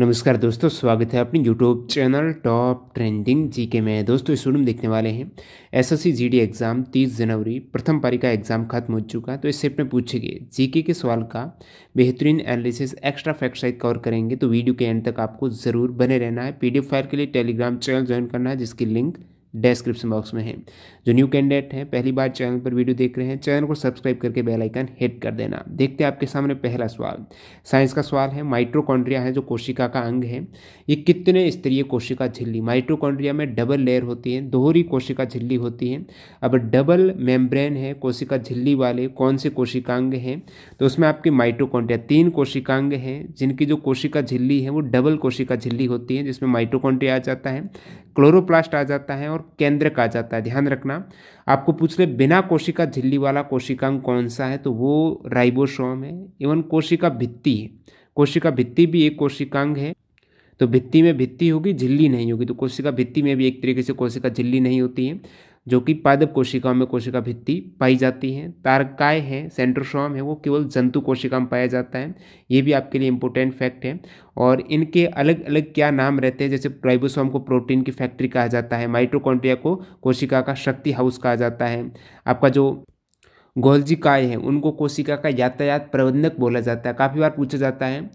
नमस्कार दोस्तों स्वागत है अपने YouTube channel top trending G K में दोस्तों इस वीडियो में देखने वाले हैं एसएससी जीडी एग्ज़ाम 30 जनवरी प्रथम पारी का एग्ज़ाम खत्म हो चुका तो इससे अपने पूछेंगे जीके के सवाल का बेहतरीन analysis extra fact side cover करेंगे तो वीडियो के एंड तक आपको ज़रूर बने रहना है पी फाइल के लिए टेलीग्राम चैनल ज्वाइन करना है जिसकी लिंक डिस्क्रिप्शन बॉक्स में है जो न्यू कैंडिडेट हैं पहली बार चैनल पर वीडियो देख रहे हैं चैनल को सब्सक्राइब करके बेल आइकन हिट कर देना देखते हैं आपके सामने पहला सवाल साइंस का सवाल है माइट्रोकॉन्ड्रिया है जो कोशिका का अंग है ये कितने स्तरीय कोशिका झिल्ली माइट्रोकॉन्ड्रिया में डबल लेयर होती है दोहरी कोशिका झिल्ली होती है अब डबल मेम्ब्रेन है कोशिका झिल्ली वाले कौन से कोशिकांग हैं तो उसमें आपके माइट्रोकॉन्ड्रिया तीन कोशिकांग हैं जिनकी जो कोशिका झिल्ली है वो डबल कोशिका झिल्ली होती है जिसमें माइट्रोकॉन्ड्रिया आ जाता है क्लोरोप्लास्ट आ जाता है और और केंद्र कहा जाता है ध्यान रखना आपको पूछ ले बिना कोशिका झिल्ली वाला कोशिकांग कौन सा है तो वो राइबोसोम है इवन कोशिका भित्ति है कोशिका भित्ति भी एक कोशिकांग है तो भित्ति में भित्ति होगी झिल्ली नहीं होगी तो कोशिका भित्ति में भी एक तरीके से कोशिका झिल्ली नहीं होती है जो कि पादप कोशिकाओं में कोशिका भित्ति पाई जाती है तारकाय है सेंट्रोसोम है वो केवल जंतु कोशिका में पाया जाता है ये भी आपके लिए इंपॉर्टेंट फैक्ट है और इनके अलग अलग क्या नाम रहते हैं जैसे राइबोसोम को प्रोटीन की फैक्ट्री कहा जाता है माइट्रोकॉन्ट्रिया को कोशिका का शक्ति हाउस कहा जाता है आपका जो गोल्जी काय है उनको कोशिका का यातायात प्रबंधक बोला जाता है काफ़ी बार पूछा जाता है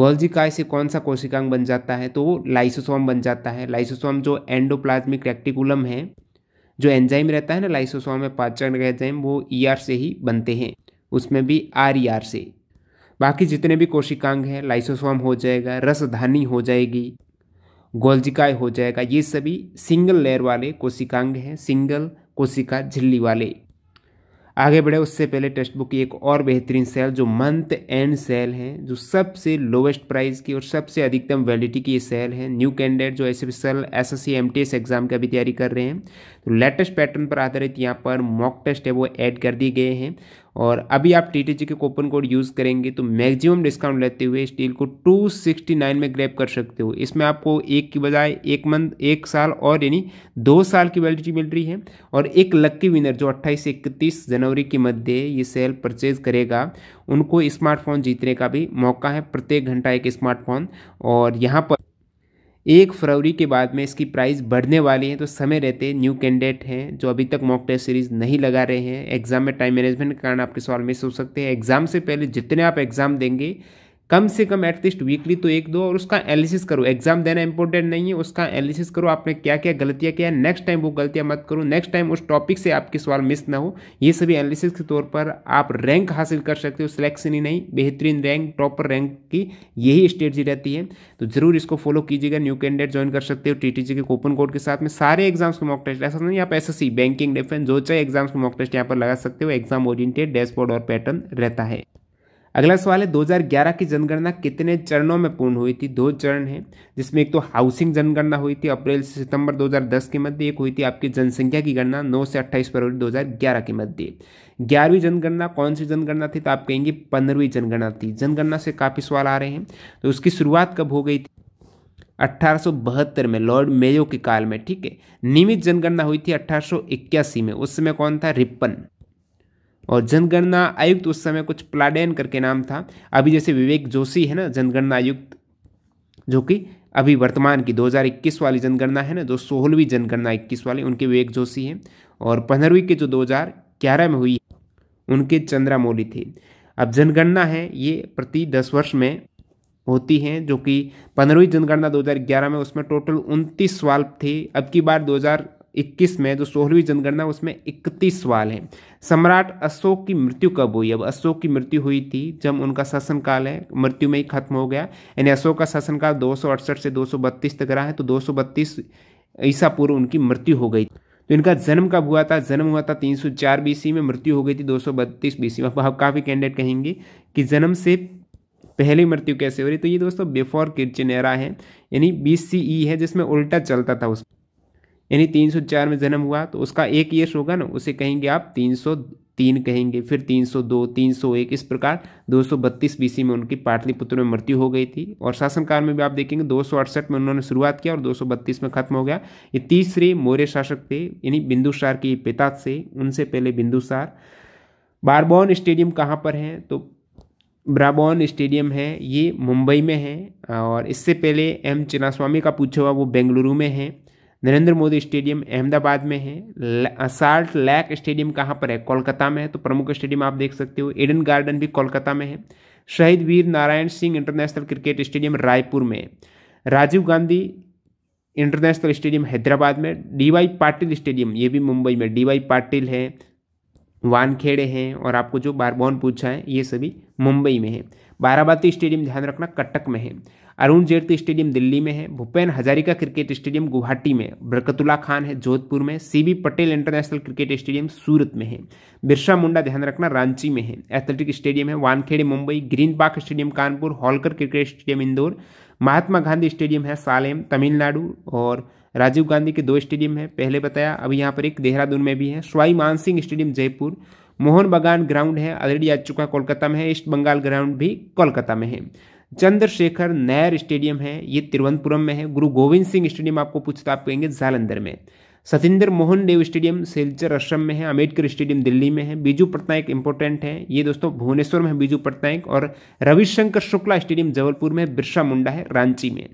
गोल्जी काय से कौन सा कोशिकांग बन जाता है तो वो लाइसोसोम बन जाता है लाइसोसोम जो एंडोप्लाज्मिक रेक्टिकुलम है जो एंजाइम रहता है ना लाइसोसोम में पाचन का एंजाइम वो ई e ER से ही बनते हैं उसमें भी आर ई आर से बाकी जितने भी कोशिकांग हैं लाइसोसोम हो जाएगा रसधानी हो जाएगी गोल्जिकाय हो जाएगा ये सभी सिंगल लेयर वाले कोशिकांग हैं सिंगल कोशिका झिल्ली वाले आगे बढ़े उससे पहले टेक्स्ट बुक की एक और बेहतरीन सेल जो मंथ एंड सेल है जो सबसे लोवेस्ट प्राइस की और सबसे अधिकतम वैलिडिटी की ये सेल है न्यू कैंडिडेट जो ऐसे सेल एस एस एग्ज़ाम की अभी तैयारी कर रहे हैं तो लेटेस्ट पैटर्न पर आधारित यहाँ पर मॉक टेस्ट है वो ऐड कर दिए गए हैं और अभी आप टी टी जी के कोपन कोड यूज़ करेंगे तो मैक्सिमम डिस्काउंट लेते हुए इस डील को 269 में ग्रैप कर सकते हो इसमें आपको एक की बजाय एक मंथ एक साल और यानी दो साल की वैलिडिटी मिल रही है और एक लक्की विनर जो अट्ठाईस से 31 जनवरी के मध्य ये सेल परचेज करेगा उनको स्मार्टफोन जीतने का भी मौका है प्रत्येक घंटा एक स्मार्टफोन और यहाँ पर एक फरवरी के बाद में इसकी प्राइस बढ़ने वाली है तो समय रहते न्यू कैंडिडेट हैं जो अभी तक मॉक टेस्ट सीरीज़ नहीं लगा रहे हैं एग्ज़ाम में टाइम मैनेजमेंट के कारण आपके सवाल मिस हो सकते हैं एग्ज़ाम से पहले जितने आप एग्ज़ाम देंगे कम से कम एटलीस्ट वीकली तो एक दो और उसका एनालिसिस करो एग्जाम देना इंपॉर्टेंट नहीं है उसका एनालिसिस करो आपने क्या क्या गलतियाँ किया नेक्स्ट टाइम वो गलतियाँ मत करो नेक्स्ट टाइम उस टॉपिक से आपके सवाल मिस ना हो ये सभी एनालिसिस के तौर पर आप रैंक हासिल कर सकते हो सिलेक्शन ही नहीं बेहतरीन रैंक टॉपर रैंक की यही स्ट्रेटजी रहती है तो जरूर इसको फॉलो कीजिएगा न्यू कैंडिडेट ज्वाइन कर सकते हो टी के कूपन कोड के साथ में सारे एग्जाम्स के मॉक टेस्ट ऐसा तो नहीं आप एस बैंकिंग डिफेंस जो चाहे एग्जाम्स के मॉक टेस्ट यहाँ पर लगा सकते हो एग्जाम ओरिएंटेड डैशबोर्ड और पैटर्न रहता है अगला सवाल है 2011 की जनगणना कितने चरणों में पूर्ण हुई थी दो चरण हैं जिसमें एक तो हाउसिंग जनगणना हुई थी अप्रैल से सितंबर 2010 के मध्य एक हुई थी आपकी जनसंख्या की गणना 9 से 28 फरवरी 2011 के मध्य ग्यारहवीं जनगणना कौन सी जनगणना थी तो आप कहेंगे पंद्रहवीं जनगणना थी जनगणना से काफ़ी सवाल आ रहे हैं तो उसकी शुरुआत कब हो गई थी अट्ठारह में लॉर्ड मेयो के काल में ठीक है नियमित जनगणना हुई थी अट्ठारह में उस समय कौन था रिपन और जनगणना आयुक्त उस समय कुछ प्लाडेन करके नाम था अभी जैसे विवेक जोशी है ना जनगणना आयुक्त जो कि अभी वर्तमान की 2021 वाली जनगणना है ना जो सोलहवीं जनगणना 21 वाली उनके विवेक जोशी हैं और पंद्रहवीं के जो 2011 में हुई उनके चंद्रा थे अब जनगणना है ये प्रति दस वर्ष में होती हैं जो कि पंद्रहवीं जनगणना 2011 में उसमें टोटल उनतीस सवाल थे अब की बार इक्कीस में जो सोलहवीं जनगणना उसमें इकतीस सवाल हैं सम्राट अशोक की मृत्यु कब हुई अब अशोक की मृत्यु हुई थी जब उनका शासनकाल है मृत्यु में ही खत्म हो गया यानी अशोक का शासनकाल दो से दो तक रहा है तो दो ईसा पूर्व उनकी मृत्यु हो गई तो इनका जन्म कब हुआ था जन्म हुआ था 304 बीसी में मृत्यु हो गई थी 232 बीसी में अब काफ़ी कैंडिडेट कहेंगे कि जन्म से पहले मृत्यु कैसे हो रही तो ये दोस्तों बिफोर किर्चन एरा है यानी बी सी ई है जिसमें उल्टा चलता था उस यानी तीन सौ चार में जन्म हुआ तो उसका एक यश होगा ना उसे कहेंगे आप तीन सौ तीन कहेंगे फिर तीन सौ दो तीन सौ एक इस प्रकार दो सौ बत्तीस बीसी में उनकी पाटलिपुत्र में मृत्यु हो गई थी और शासनकाल में भी आप देखेंगे दो सौ अड़सठ में उन्होंने शुरुआत किया और दो सौ बत्तीस में खत्म हो गया ये तीसरे मौर्य शासक थे यानी बिंदुसार के पिता से उनसे पहले बिंदुसार बारबोन स्टेडियम कहाँ पर है तो ब्राबोन स्टेडियम है ये मुंबई में है और इससे पहले एम चिनास्वामी का पूछा हुआ वो बेंगलुरु में है नरेंद्र मोदी स्टेडियम अहमदाबाद में है साल्ट लैक स्टेडियम कहाँ पर है कोलकाता में है तो प्रमुख स्टेडियम आप देख सकते हो एडन गार्डन भी कोलकाता में है Shaheed Veer Narayan Singh international cricket stadium Raipur में है राजीव गांधी इंटरनेशनल स्टेडियम हैदराबाद में डी वाई पाटिल स्टेडियम ये भी मुंबई में डी वाई पाटिल है वानखेड़े हैं और आपको जो बारबोन पूछा है ये सभी मुंबई में है बाराबाती स्टेडियम ध्यान रखना कटक में है अरुण जेटली स्टेडियम दिल्ली में है भूपेन हजारिका क्रिकेट स्टेडियम गुवाहाटी में बरकतुल्ला खान है जोधपुर में C B Patel international cricket stadium Surat में है बिरसा मुंडा ध्यान रखना रांची में है एथलेटिक स्टेडियम है Wankhede Mumbai green park stadium Kanpur Holkar cricket stadium Indore Mahatma Gandhi stadium है सालेम तमिलनाडु और राजीव गांधी के दो स्टेडियम हैं पहले बताया अब यहाँ पर एक देहरादून में भी है स्वाई मानसिंह स्टेडियम जयपुर मोहन बगान ग्राउंड है ऑलरेडी आ चुका कोलकाता में है ईस्ट बंगाल ग्राउंड भी कोलकाता में है चंद्रशेखर नायर स्टेडियम है ये तिरुवनंतपुरम में है गुरु गोविंद सिंह स्टेडियम आपको पूछता आप कहेंगे जालंधर में सतिंदर मोहन देव स्टेडियम सिलचर आश्रम में है अम्बेडकर स्टेडियम दिल्ली में है बीजू पटनायक इंपॉर्टेंट है ये दोस्तों भुवनेश्वर में है बीजू पटनायक और रविशंकर शुक्ला स्टेडियम जबलपुर में बिरसा मुंडा है रांची में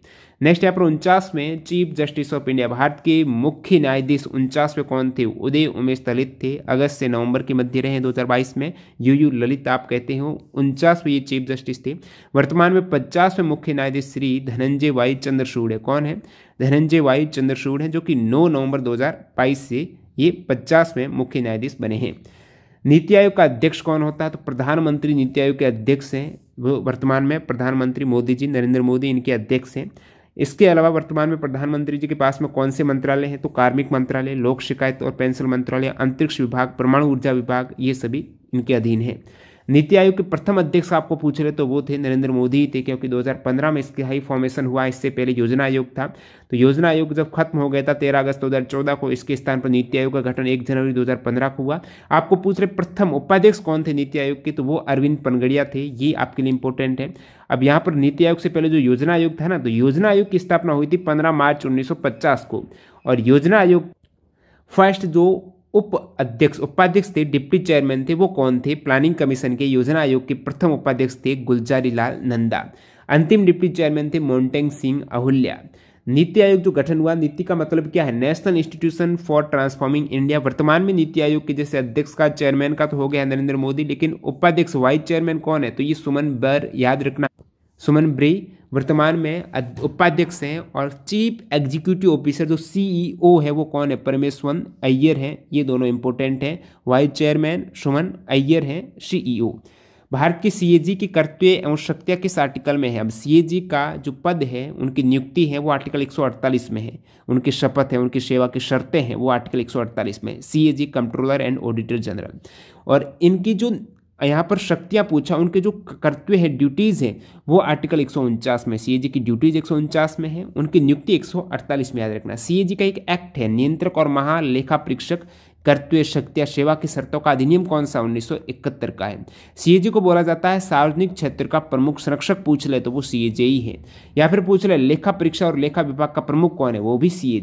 नेक्स्ट यहाँ पर उनचास में chief justice of India Bharat के मुख्य न्यायाधीश उनचास में कौन थे उदय उमेश ललित थे अगस्त से नवंबर के मध्य रहे दो हज़ार बाईस में यू यू ललित आप कहते हो उनचास में ये चीफ जस्टिस थे वर्तमान में पचास में मुख्य न्यायाधीश श्री धनंजय वाई चंद्रशूड़ है कौन है धनंजय वाई चंद्रशूड़ है जो कि नौ नवंबर दो से ये पचास में मुख्य न्यायाधीश बने हैं नीति आयोग का अध्यक्ष कौन होता है तो प्रधानमंत्री नीति आयोग के अध्यक्ष हैं वो वर्तमान में प्रधानमंत्री मोदी जी नरेंद्र मोदी इनके अध्यक्ष हैं इसके अलावा वर्तमान में प्रधानमंत्री जी के पास में कौन से मंत्रालय हैं तो कार्मिक मंत्रालय लोक शिकायत और पेंशन मंत्रालय अंतरिक्ष विभाग परमाणु ऊर्जा विभाग ये सभी इनके अधीन है नीति आयोग के प्रथम अध्यक्ष आपको पूछ रहे तो वो थे नरेंद्र मोदी ही थे क्योंकि 2015 में इसकी हाई फॉर्मेशन हुआ इससे पहले योजना आयोग था तो योजना आयोग जब खत्म हो गया था 13 अगस्त 2014 को इसके स्थान पर नीति आयोग का गठन 1 जनवरी 2015 को हुआ आपको पूछ रहे प्रथम उपाध्यक्ष कौन थे नीति आयोग के तो वो अरविंद पनगड़िया थे ये आपके लिए इंपॉर्टेंट है अब यहाँ पर नीति आयोग से पहले जो योजना आयोग था ना तो योजना आयोग की स्थापना हुई थी पंद्रह मार्च उन्नीस को और योजना आयोग फर्स्ट जो उप अध्यक्ष उपाध्यक्ष थे डिप्टी चेयरमैन थे वो कौन थे प्लानिंग कमीशन के योजना आयोग के प्रथम उपाध्यक्ष थे गुलजारी लाल नंदा अंतिम डिप्टी चेयरमैन थे मोन्टेंग सिंह अहुल्या नीति आयोग जो गठन हुआ नीति का मतलब क्या है national institution for transforming India वर्तमान में नीति आयोग के जैसे अध्यक्ष का चेयरमैन का तो हो गया नरेंद्र मोदी लेकिन उपाध्यक्ष वाइस चेयरमैन कौन है तो ये सुमन बर याद रखना सुमन ब्री वर्तमान में उपाध्यक्ष हैं और चीफ एग्जीक्यूटिव ऑफिसर जो सीईओ e है वो कौन है परमेश्वर अय्यर हैं ये दोनों इंपॉर्टेंट हैं वाइस चेयरमैन सुमन अय्यर हैं सीईओ e भारत के सीएजी की कर्तव्य एवं शक्तियाँ किस आर्टिकल में है अब सीएजी का जो पद है उनकी नियुक्ति है वो आर्टिकल 148 में है उनकी शपथ है उनकी सेवा की शर्तें हैं वो आर्टिकल 148 में CAG controller and auditor general और इनकी जो यहाँ पर शक्तियाँ पूछा उनके जो कर्तव्य हैं ड्यूटीज़ हैं वो आर्टिकल एक में सी की ड्यूटीज़ एक में है उनकी नियुक्ति एक में याद रखना सी का एक एक्ट है नियंत्रक और महालेखा परीक्षक कर्तव्य शक्तियाँ सेवा की शर्तों का अधिनियम कौन सा 1971 का है सीएजी को बोला जाता है सार्वजनिक क्षेत्र का प्रमुख संरक्षक पूछ ले तो वो सी ही है या फिर पूछ ले लेखा परीक्षा और लेखा विभाग का प्रमुख कौन है वो भी सी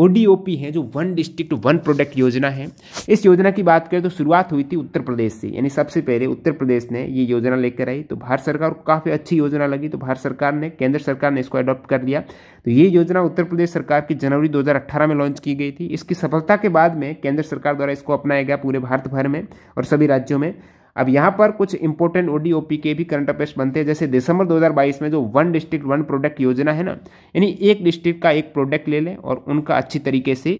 ओडीओपी है जो वन डिस्ट्रिक्ट वन प्रोडक्ट योजना है इस योजना की बात करें तो शुरुआत हुई थी उत्तर प्रदेश से यानी सबसे पहले उत्तर प्रदेश ने ये योजना लेकर आई तो भारत सरकार को काफ़ी अच्छी योजना लगी तो भारत सरकार ने केंद्र सरकार ने इसको अडॉप्ट कर लिया तो ये योजना उत्तर प्रदेश सरकार की जनवरी दो में लॉन्च की गई थी इसकी सफलता के बाद में केंद्र सरकार द्वारा इसको अपनाया गया पूरे भारत भर में और सभी राज्यों में अब यहाँ पर कुछ इंपॉर्टेंट ओडीओपी के भी करंट अफेयर्स बनते हैं जैसे दिसंबर 2022 में जो वन डिस्ट्रिक्ट वन प्रोडक्ट योजना है ना यानी एक डिस्ट्रिक्ट का एक प्रोडक्ट ले लें और उनका अच्छी तरीके से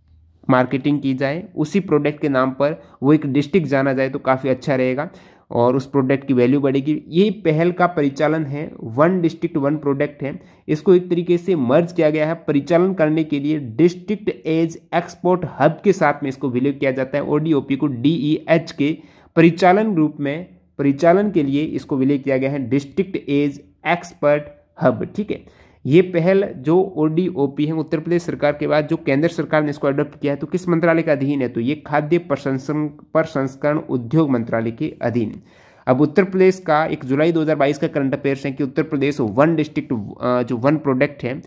मार्केटिंग की जाए उसी प्रोडक्ट के नाम पर वो एक डिस्ट्रिक्ट जाना जाए तो काफ़ी अच्छा रहेगा और उस प्रोडक्ट की वैल्यू बढ़ेगी यही पहल का परिचालन है वन डिस्ट्रिक्ट वन प्रोडक्ट है इसको एक तरीके से मर्ज किया गया है परिचालन करने के लिए डिस्ट्रिक्ट एज एक्सपोर्ट हब के साथ में इसको विलय किया जाता है ओडीओपी को डीईएच e के परिचालन रूप में परिचालन के लिए इसको विलय किया गया है डिस्ट्रिक्ट एज एक्सपर्ट हब ठीक है ये पहल जो ओडीओपी ओ पी है उत्तर प्रदेश सरकार के बाद जो केंद्र सरकार ने इसको अडोप्ट किया है तो किस मंत्रालय के अधीन है तो ये खाद्य प्रसंस्करण प्रसंस्करण उद्योग मंत्रालय के अधीन अब उत्तर प्रदेश का एक जुलाई 2022 का करंट अफेयर्स है कि उत्तर प्रदेश वन डिस्ट्रिक्ट जो वन प्रोडक्ट है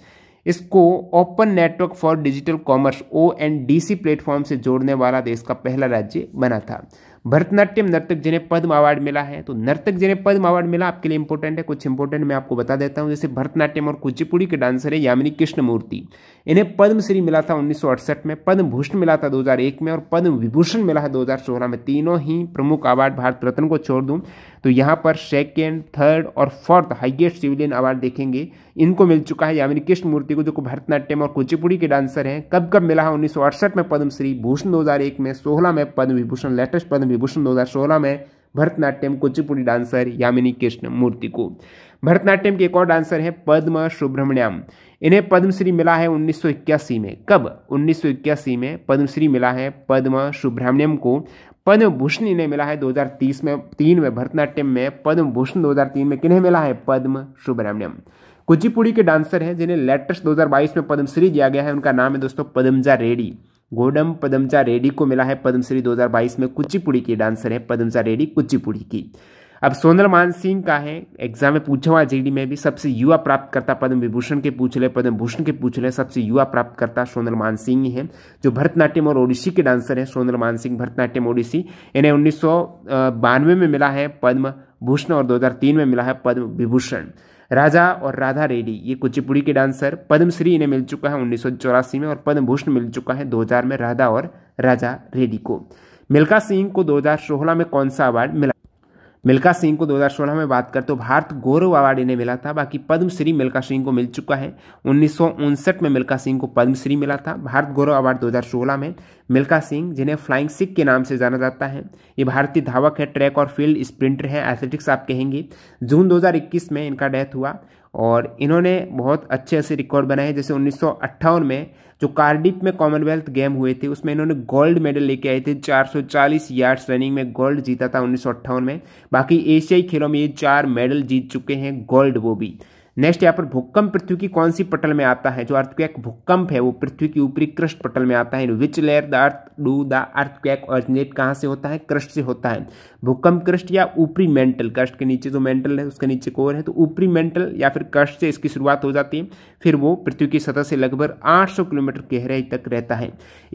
इसको open network for digital commerce O N D C platform से जोड़ने वाला देश का पहला राज्य बना था भरतनाट्यम नर्तक जिन्हें पद्म अवार्ड मिला है तो नर्तक जिन्हें पद्म अवार्ड मिला आपके लिए इंपॉर्टेंट है कुछ इंपॉर्टेंट मैं आपको बता देता हूँ जैसे भरतनाट्यम और कुचिपुड़ी के डांसर है यामिनी कृष्णमूर्ति इन्हें पद्मश्री मिला था उन्नीस में पद्म भूषण मिला था दो में और पद्म विभूषण मिला है दो में तीनों ही प्रमुख अवार्ड भारत रत्न को छोड़ दूँ तो यहाँ पर सेकेंड थर्ड और फोर्थ हाइएस्ट सिविलियन अवार्ड देखेंगे इनको मिल चुका है यामिनी कृष्ण मूर्ति को जो भरतनाट्यम और कुचिपुड़ी के डांसर हैं कब कब मिला है उन्नीस में पद्मश्री भूषण दो में सोलह में पद्म विभूषण लेटेस्ट पद्म विभूषण दो में भरतनाट्यम कुचिपुड़ी डांसर यामिनी कृष्ण मूर्ति को भरतनाट्यम के एक और डांसर हैं पद्म सुब्रमण्यम इन्हें पद्मश्री मिला है उन्नीस में कब उन्नीस में पद्मश्री मिला है पद्म सुब्रमण्यम को पद्म भूषण इन्हें मिला है 2030 में तीन में भरतनाट्यम में पद्म भूषण 2003 में किन्हें मिला है पद्म सुब्रमण्यम कुचिपुड़ी के डांसर हैं जिन्हें लेटेस्ट 2022 में पद्मश्री दिया गया है उनका नाम है दोस्तों पदमजा रेड्डी गोडम पदमजा रेड्डी को मिला है पद्मश्री 2022 में कुचिपुड़ी की डांसर है पदमजा रेड्डी कुचिपुड़ी की अब सोनल मान सिंह का है एग्जाम में पूछा हुआ जेडी में भी सबसे युवा प्राप्तकर्ता पद्म विभूषण के पूछ ले पद्म भूषण के पूछ ले सबसे युवा प्राप्तकर्ता सोनल मान सिंह हैं जो भरतनाट्यम और ओडिसी के डांसर हैं सोनल मान सिंह भरतनाट्यम ओडिसी इन्हें उन्नीस में मिला है पद्म भूषण और दो में मिला है पद्म विभूषण राजा और राधा रेड्डी ये कुचिपुड़ी के डांसर पद्मश्री इन्हें मिल चुका है उन्नीस में और पद्म भूषण मिल चुका है दो में राधा और राजा रेड्डी को मिल्खा सिंह को दो में कौन सा अवार्ड मिला मिल्खा सिंह को 2016 में बात करते तो भारत गौरव अवार्ड इन्हें मिला था बाकी पद्मश्री मिल्खा सिंह को मिल चुका है उन्नीस में मिल्खा सिंह को पद्मश्री मिला था भारत गौरव अवार्ड 2016 में मिल्खा सिंह जिन्हें फ्लाइंग सिख के नाम से जाना जाता है ये भारतीय धावक है ट्रैक और फील्ड स्प्रिंटर हैं एथलेटिक्स आप कहेंगे जून दो में इनका डेथ हुआ और इन्होंने बहुत अच्छे अच्छे रिकॉर्ड बनाए जैसे उन्नीस में जो कार्डिप में कॉमनवेल्थ गेम हुए थे उसमें इन्होंने गोल्ड मेडल लेके आए थे 440 यार्ड्स रनिंग में गोल्ड जीता था उन्नीस में बाकी एशियाई खेलों में ये चार मेडल जीत चुके हैं गोल्ड वो भी नेक्स्ट यहाँ पर भूकंप पृथ्वी की कौन सी पटल में आता है जो अर्थक्वेक भूकंप है वो पृथ्वी की ऊपरी क्रस्ट पटल में आता है which layer the earth do the earthquake originate कहाँ से होता है क्रस्ट से होता है भूकंप क्रस्ट या ऊपरी मेंटल कष्ट के नीचे जो मेंटल है उसके नीचे कोर है तो ऊपरी मेंटल या फिर कष्ट से इसकी शुरुआत हो जाती है फिर वो पृथ्वी की सतह से लगभग आठ किलोमीटर गहराई तक रहता है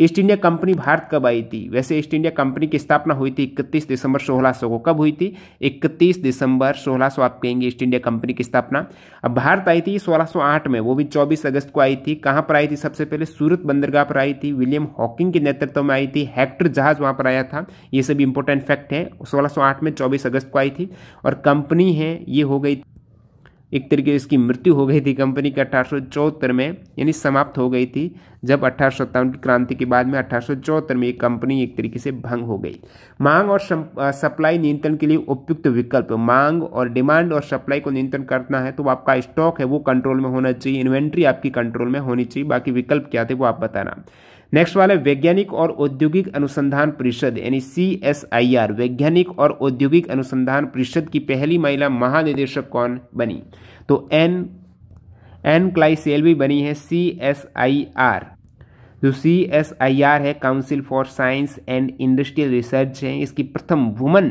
ईस्ट इंडिया कंपनी भारत कब आई थी वैसे ईस्ट इंडिया कंपनी की स्थापना हुई थी इकतीस दिसंबर सोलह को कब हुई थी इकतीस दिसंबर सोलह आप कहेंगे ईस्ट इंडिया कंपनी की स्थापना अब भारत तो आई थी 1608 में वो भी 24 अगस्त को आई थी कहाँ पर आई थी सबसे पहले सूरत बंदरगाह पर आई थी विलियम हॉकिंग के नेतृत्व में आई थी हेक्टर जहाज वहाँ पर आया था ये सब इंपॉर्टेंट फैक्ट है 1608 में 24 अगस्त को आई थी और कंपनी है ये हो गई एक तरीके से इसकी मृत्यु हो गई थी कंपनी की अठारह में यानी समाप्त हो गई थी जब अठारह की क्रांति के बाद में अठारह में ये कंपनी एक तरीके से भंग हो गई मांग और सप्लाई नियंत्रण के लिए उपयुक्त विकल्प मांग और डिमांड और सप्लाई को नियंत्रण करना है तो आपका स्टॉक है वो कंट्रोल में होना चाहिए इन्वेंट्री आपकी कंट्रोल में होनी चाहिए बाकी विकल्प क्या थे वो आप बताना नेक्स्ट वाला वैज्ञानिक और औद्योगिक अनुसंधान परिषद यानी सी एस आई आर वैज्ञानिक और औद्योगिक अनुसंधान परिषद की पहली महिला महानिदेशक कौन बनी तो एन एन क्लाई भी बनी है सी एस आई आर जो सी एस आई आर है council for science and industrial research है इसकी प्रथम वुमन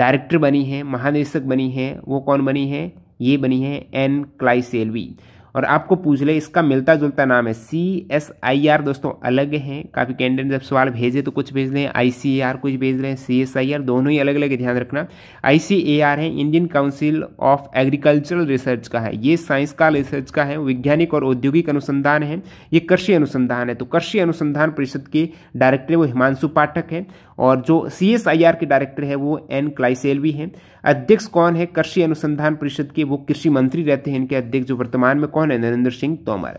डायरेक्टर बनी है महानिदेशक बनी है वो कौन बनी है ये बनी है एन क्लाइसेलवी और आपको पूछ ले इसका मिलता जुलता नाम है सी एस आई आर दोस्तों अलग हैं काफ़ी कैंडिडेट जब सवाल भेजे तो कुछ भेज रहे हैं आई सी ए आर कुछ भेज रहे हैं सी एस आई आर दोनों ही अलग अलग ध्यान रखना आई सी ए आर है Indian council of agricultural research का है ये साइंस का रिसर्च का है वैज्ञानिक और औद्योगिक अनुसंधान है ये कृषि अनुसंधान है तो कृषि अनुसंधान परिषद के डायरेक्टर वो हिमांशु पाठक है और जो सी एस आई आर के डायरेक्टर है वो एन क्लाइसेलवी हैं अध्यक्ष कौन है कृषि अनुसंधान परिषद के वो कृषि मंत्री रहते हैं इनके अध्यक्ष जो वर्तमान में कौन है नरेंद्र सिंह तोमर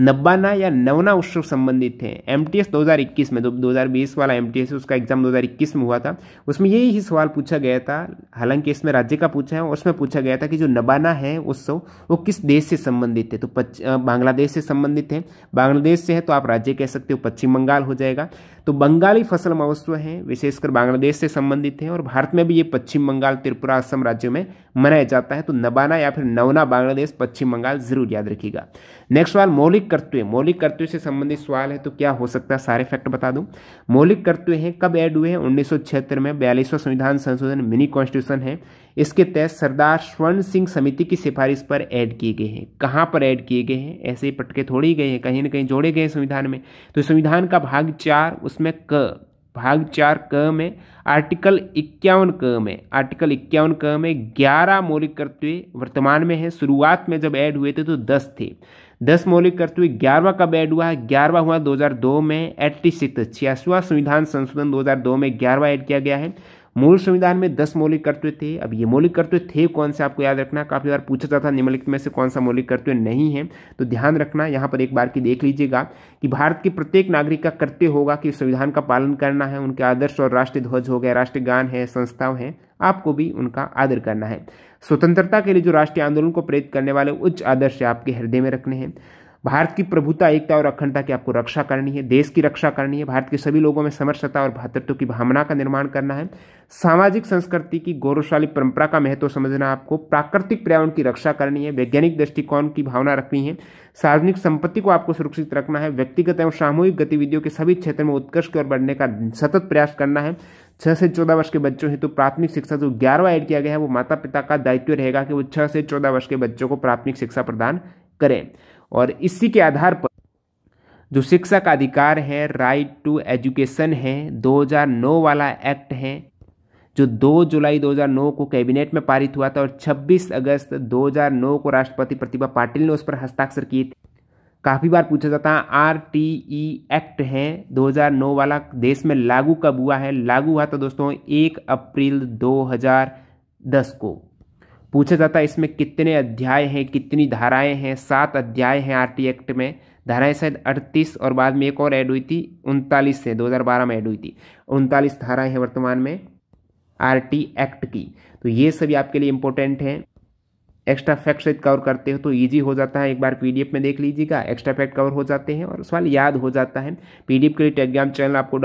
नब्बाना या नवना उत्सव संबंधित है एम टी एस दो हज़ार इक्कीस में जो दो हज़ार बीस वाला एम टी एस उसका एग्जाम दो हज़ार इक्कीस में हुआ था उसमें यही ही सवाल पूछा गया था हालांकि इसमें राज्य का पूछा है उसमें पूछा गया था कि जो नबाना है उत्सव वो किस देश से संबंधित है तो बांग्लादेश से संबंधित है बांग्लादेश से है तो आप राज्य कह सकते हो पश्चिम बंगाल हो जाएगा तो बंगाली फसल महोत्सव है विशेषकर बांग्लादेश से संबंधित है और भारत में भी ये पश्चिम बंगाल त्रिपुरा असम राज्यों में मनाया जाता है तो नबाना या फिर नवना बांग्लादेश पश्चिम बंगाल जरूर याद रखिएगा नेक्स्ट सवाल मौलिक कर्तव्य मौलिक कर्तव्य से संबंधित सवाल है तो क्या हो सकता है सारे फैक्ट बता दूँ मौलिक कर्तव्य हैं कब ऐड हुए हैं उन्नीस में बयालीसवा संविधान संशोधन मिनी कॉन्स्टिट्यूशन है इसके तहत सरदार स्वर्ण सिंह समिति की सिफारिश पर ऐड किए गए हैं कहाँ पर ऐड किए गए हैं ऐसे ही पटके थोड़े ही गए हैं कहीं ना कहीं जोड़े गए हैं संविधान में तो संविधान का भाग चार उसमें क भाग चार क में आर्टिकल इक्यावन क में आर्टिकल इक्यावन क में ग्यारह मौलिक कर्तव्य वर्तमान में है शुरुआत में जब ऐड हुए थे तो दस थे दस मौलिक कर्तव्य ग्यारहवा कब ऐड हुआ है ग्यारहवा हुआ 2002 में एट्टी सिक्स छियासवा संविधान संशोधन 2002 में ग्यारहवा ऐड किया गया है मूल संविधान में दस मौलिक कर्तव्य थे अब ये मौलिक कर्तव्य थे कौन से आपको याद रखना काफ़ी बार पूछा जाता निम्नलिखित में से कौन सा मौलिक कर्तव्य नहीं है तो ध्यान रखना यहाँ पर एक बार की देख लीजिएगा कि भारत के प्रत्येक नागरिक का कर्तव्य होगा कि संविधान का पालन करना है उनके आदर्श और राष्ट्रीय ध्वज हो गया राष्ट्रीय गान है संस्थाओं है आपको भी उनका आदर करना है स्वतंत्रता के लिए जो राष्ट्रीय आंदोलन को प्रेरित करने वाले उच्च आदर्श आपके हृदय में रखने हैं भारत की प्रभुता एकता और अखंडता की आपको रक्षा करनी है देश की रक्षा करनी है भारत के सभी लोगों में समरसता और भातृत्व की भावना का निर्माण करना है सामाजिक संस्कृति की गौरवशाली परंपरा का महत्व समझना आपको प्राकृतिक पर्यावरण की रक्षा करनी है वैज्ञानिक दृष्टिकोण की भावना रखनी है सार्वजनिक संपत्ति को आपको सुरक्षित रखना है व्यक्तिगत एवं सामूहिक गतिविधियों के सभी क्षेत्र में उत्कर्ष की ओर बढ़ने का सतत प्रयास करना है छः से चौदह वर्ष के बच्चों हेतु तो प्राथमिक शिक्षा जो ग्यारहवा ऐड किया गया है वो माता पिता का दायित्व रहेगा कि वो छः से चौदह वर्ष के बच्चों को प्राथमिक शिक्षा प्रदान करें और इसी के आधार पर जो शिक्षा का अधिकार है राइट टू एजुकेशन है 2009 वाला एक्ट है जो 2 जुलाई 2009 को कैबिनेट में पारित हुआ था और 26 अगस्त 2009 को राष्ट्रपति प्रतिभा पाटिल ने उस पर हस्ताक्षर किए थे काफ़ी बार पूछा जाता है आर टी ई एक्ट है 2009 वाला देश में लागू कब हुआ है लागू हुआ था दोस्तों एक अप्रैल 2010 को पूछा जाता है इसमें कितने अध्याय हैं कितनी धाराएं हैं सात अध्याय हैं आर एक्ट में धाराएं शायद अड़तीस और बाद में एक और ऐड हुई थी उनतालीस से 2012 में ऐड हुई थी उनतालीस धाराएं हैं वर्तमान में आर एक्ट की तो ये सभी आपके लिए इम्पोर्टेंट हैं एक्स्ट्रा फैक्ट शायद कवर करते हो तो ईजी हो जाता है एक बार पीडीएफ में देख लीजिएगा एक्स्ट्रा फैक्ट कवर हो जाते हैं और सवाल याद हो जाता है पीडीएफ के लिए टेलीग्राम चैनल आपको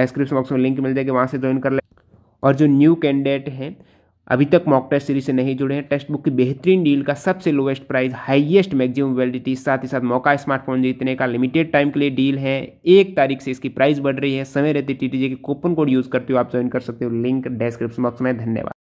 डिस्क्रिप्शन बॉक्स में लिंक मिल जाएगा वहाँ से ज्वाइन कर ले और जो न्यू कैंडिडेट हैं अभी तक मॉक टेस्ट सीरीज से नहीं जुड़े हैं टेस्ट बुक की बेहतरीन डील का सबसे lowest price highest maximum validity साथ ही साथ मौका स्मार्टफोन जीतने का लिमिटेड टाइम के लिए डील है एक तारीख से इसकी प्राइस बढ़ रही है समय रहते टीटीजे के कूपन कोड यूज़ करते हो आप ज्वाइन कर सकते हो लिंक डिस्क्रिप्शन बॉक्स में धन्यवाद